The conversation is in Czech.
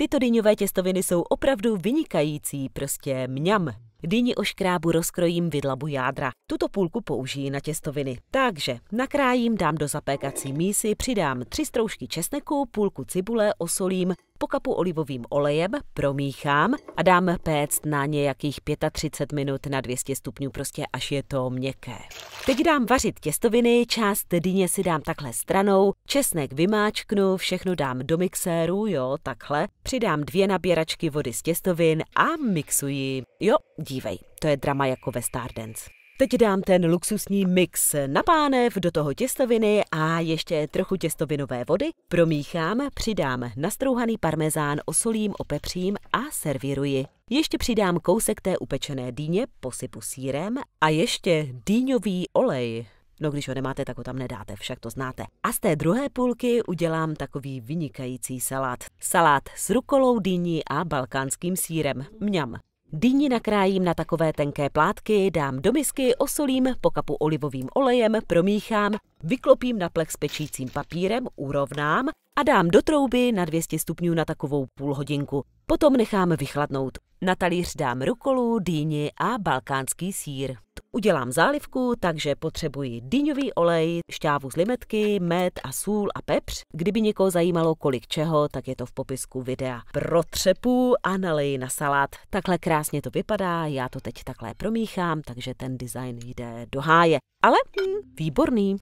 Tyto dýňové těstoviny jsou opravdu vynikající, prostě mňam. Dýni oškrábu rozkrojím vydlabu jádra. Tuto půlku použijí na těstoviny. Takže nakrájím, dám do zapékací mísy, přidám tři stroužky česneku, půlku cibule, osolím, pokapu olivovým olejem, promíchám a dám péct na nějakých 35 minut na 200 stupňů, prostě až je to měkké. Teď dám vařit těstoviny, část dýně si dám takhle stranou, česnek vymáčknu, všechno dám do mixéru, jo, takhle, přidám dvě naběračky vody z těstovin a mixuji. Jo, dívej, to je drama jako ve Stardance. Teď dám ten luxusní mix na pánev, do toho těstoviny a ještě trochu těstovinové vody. Promíchám, přidám nastrouhaný parmezán, osolím, opepřím a servíruji. Ještě přidám kousek té upečené dýně, posypu sírem a ještě dýňový olej. No když ho nemáte, tak ho tam nedáte, však to znáte. A z té druhé půlky udělám takový vynikající salát. Salát s rukolou dýní a balkánským sírem. Mňam. Dýni nakrájím na takové tenké plátky, dám do misky, osolím, pokapu olivovým olejem, promíchám, vyklopím na plech s pečícím papírem, urovnám a dám do trouby na 200 stupňů na takovou půl hodinku. Potom nechám vychladnout. Na talíř dám rukolu, dýni a balkánský sír. Udělám zálivku, takže potřebuji dýňový olej, šťávu z limetky, med a sůl a pepř. Kdyby někoho zajímalo, kolik čeho, tak je to v popisku videa. Protřepu a nalej na salát. Takhle krásně to vypadá, já to teď takhle promíchám, takže ten design jde do háje. Ale hm, výborný.